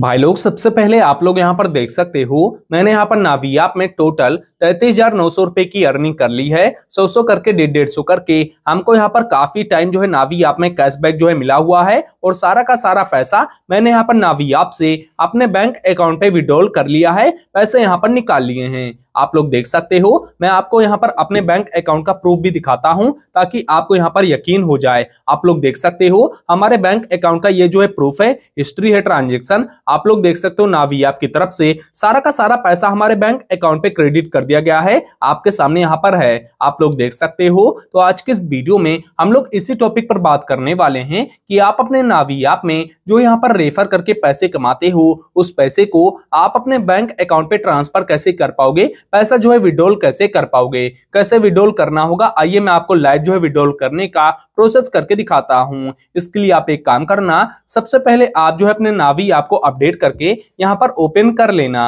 भाई लोग सबसे पहले आप लोग यहाँ पर देख सकते हो मैंने यहाँ पर नाविया में टोटल तैतीस हजार नौ सौ रुपए की अर्निंग कर ली है सौ सौ करके डेढ़ डेढ़ सौ करके हमको यहाँ पर काफी टाइम जो है नावी आप में कैशबैक जो है मिला हुआ है और सारा का सारा पैसा मैंने यहाँ पर नावी से अपने बैंक अकाउंट पे विड्रॉल कर लिया है पैसे यहाँ पर निकाल लिए हैं आप लोग देख सकते हो मैं आपको यहाँ पर अपने बैंक अकाउंट का प्रूफ भी दिखाता हूँ ताकि आपको यहाँ पर यकीन हो जाए आप लोग देख सकते हो हमारे बैंक अकाउंट का ये जो है प्रूफ है हिस्ट्री है ट्रांजेक्शन आप लोग देख सकते हो नावी ऐप की तरफ से सारा का सारा पैसा हमारे बैंक अकाउंट पे क्रेडिट कर दिया गया है आपके सामने यहाँ पर है आप लोग देख सकते हो तो आज के इस वीडियो में हम लोग इसी टॉपिक पर बात करने वाले हैं कि आप अपने नावी ऐप में जो यहाँ पर रेफर करके पैसे कमाते हो उस पैसे को आप अपने बैंक अकाउंट पे ट्रांसफर कैसे कर पाओगे पैसा जो है विड्रॉल कैसे कर पाओगे कैसे विड्रॉल करना होगा आइए मैं आपको लाइव जो है विड्रॉल करने का प्रोसेस करके दिखाता हूँ इसके लिए आप एक काम करना सबसे पहले आप जो है अपने नावी ऐप को अपडेट करके यहाँ पर ओपन कर लेना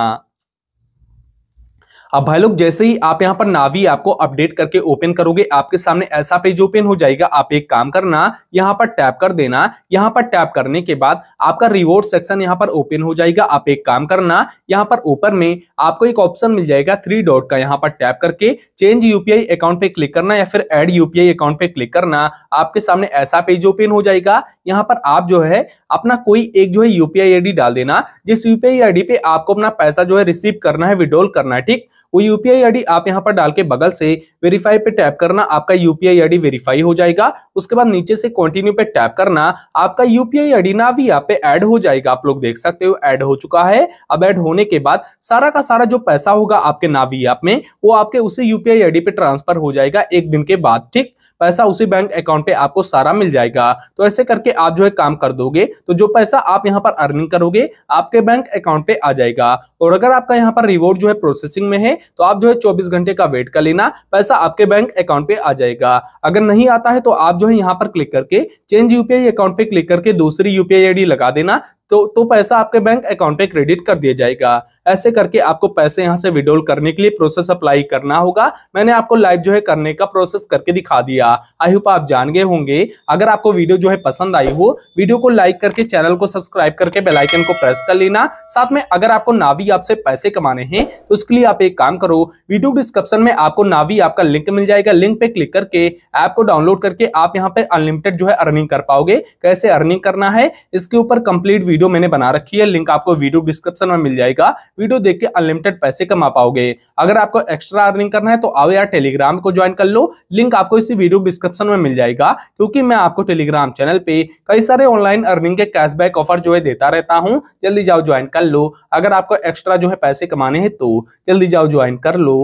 अब भाई लोग जैसे ही आप यहाँ पर नावी आपको अपडेट करके ओपन करोगे आपके सामने ऐसा पेज ओपन हो जाएगा आप एक काम करना यहाँ पर टैप कर देना यहाँ पर टैप करने के बाद आपका रिवॉर्ड सेक्शन यहाँ पर ओपन हो जाएगा आप एक काम करना यहाँ पर ऊपर में आपको एक ऑप्शन मिल जाएगा थ्री डॉट का यहाँ पर टैप करके चेंज यूपीआई अकाउंट पे क्लिक करना या फिर एड यूपीआई अकाउंट पे क्लिक करना आपके सामने ऐसा पेज ओपन हो जाएगा यहाँ पर आप जो है अपना कोई एक जो है यूपीआई आई डाल देना जिस यूपीआई आई पे आपको अपना पैसा जो है रिसीव करना है विड्रॉल करना है ठीक वो यूपीआई आई आप यहाँ पर डाल के बगल से वेरीफाई पे टैप करना आपका यूपीआई आई वेरीफाई हो जाएगा उसके बाद नीचे से कंटिन्यू पे टैप करना आपका यूपीआई आई ना भी यहाँ पे ऐड हो जाएगा आप लोग देख सकते हो ऐड हो चुका है अब ऐड होने के बाद सारा का सारा जो पैसा होगा आपके नावी ऐप में वो आपके उसी यूपीआई आईडी पे ट्रांसफर हो जाएगा एक दिन के बाद ठीक पैसा तो उसी बैंक अकाउंट पे आपको सारा मिल जाएगा तो ऐसे करके आप जो है काम कर दोगे तो जो पैसा आप यहाँ पर अर्निंग करोगे आपके बैंक अकाउंट पे आ जाएगा और अगर आपका यहाँ पर रिवॉर्ड जो है प्रोसेसिंग में है तो आप जो है चौबीस घंटे का वेट कर लेना पैसा आपके बैंक अकाउंट पे आ जाएगा अगर नहीं आता है तो आप जो है यहाँ पर क्लिक करके चेंज यूपीआई अकाउंट पे क्लिक करके दूसरी यूपीआई आई लगा देना तो तो पैसा आपके बैंक अकाउंट पे क्रेडिट कर दिया जाएगा ऐसे करके आपको पैसे यहाँ से विड्रोल करने के लिए प्रोसेस अप्लाई करना होगा मैंने आपको लाइव जो है करने का प्रोसेस करके दिखा दिया आई होप आप जान गए होंगे अगर आपको वीडियो जो है पसंद आई हो वीडियो को लाइक करके चैनल को सब्सक्राइब करके बेलाइकन को प्रेस कर लेना साथ में अगर आपको नावी आपसे पैसे कमाने हैं तो उसके लिए आप एक काम करो वीडियो डिस्क्रिप्शन में आपको नावी आपका लिंक मिल जाएगा लिंक पे क्लिक करके ऐप को डाउनलोड करके आप यहाँ पे अनलिमिटेड जो है अर्निंग कर पाओगे कैसे अर्निंग करना है इसके ऊपर कंप्लीट वीडियो मैंने बना रखी है लिंक आपको वीडियो डिस्क्रिप्शन में मिल जाएगा वीडियो देख के अनलिमिटेड पैसे कमा पाओगे अगर आपको एक्स्ट्रा अर्निंग करना है तो आओ यार टेलीग्राम को ज्वाइन कर लो लिंक आपको इसी वीडियो डिस्क्रिप्शन में मिल जाएगा क्योंकि मैं आपको टेलीग्राम चैनल पे कई सारे ऑनलाइन अर्निंग के कैशबैक ऑफर जो है देता रहता हूँ जल्दी जाओ ज्वाइन कर लो अगर आपको एक्स्ट्रा जो है पैसे कमाने हैं तो जल्दी जाओ ज्वाइन कर लो